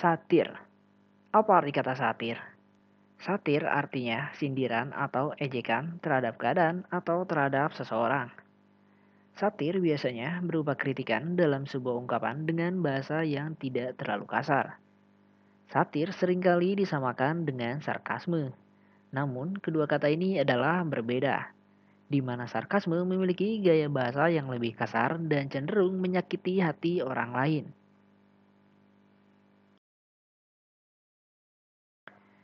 Satir. Apa arti kata satir? Satir artinya sindiran atau ejekan terhadap keadaan atau terhadap seseorang. Satir biasanya berupa kritikan dalam sebuah ungkapan dengan bahasa yang tidak terlalu kasar. Satir seringkali disamakan dengan sarkasme. Namun, kedua kata ini adalah berbeda, di mana sarkasme memiliki gaya bahasa yang lebih kasar dan cenderung menyakiti hati orang lain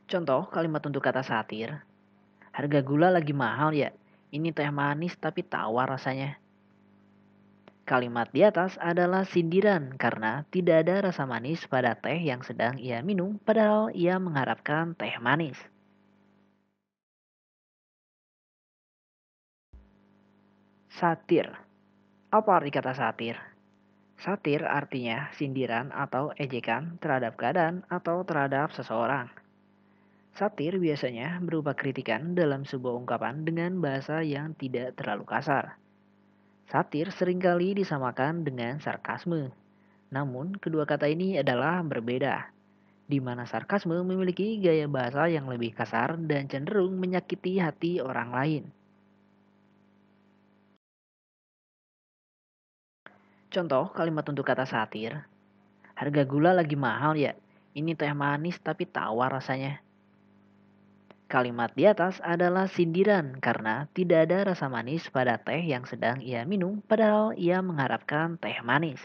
Contoh kalimat untuk kata satir. Harga gula lagi mahal ya. Ini teh manis tapi tawar rasanya. Kalimat di atas adalah sindiran karena tidak ada rasa manis pada teh yang sedang ia minum padahal ia mengharapkan teh manis. Satir. Apa arti kata satir? Satir artinya sindiran atau ejekan terhadap keadaan atau terhadap seseorang. Satir biasanya berupa kritikan dalam sebuah ungkapan dengan bahasa yang tidak terlalu kasar. Satir seringkali disamakan dengan sarkasme. Namun, kedua kata ini adalah berbeda, di mana sarkasme memiliki gaya bahasa yang lebih kasar dan cenderung menyakiti hati orang lain. Contoh kalimat untuk kata satir. Harga gula lagi mahal ya. Ini teh manis tapi tawar rasanya. Kalimat di atas adalah sindiran karena tidak ada rasa manis pada teh yang sedang ia minum padahal ia mengharapkan teh manis.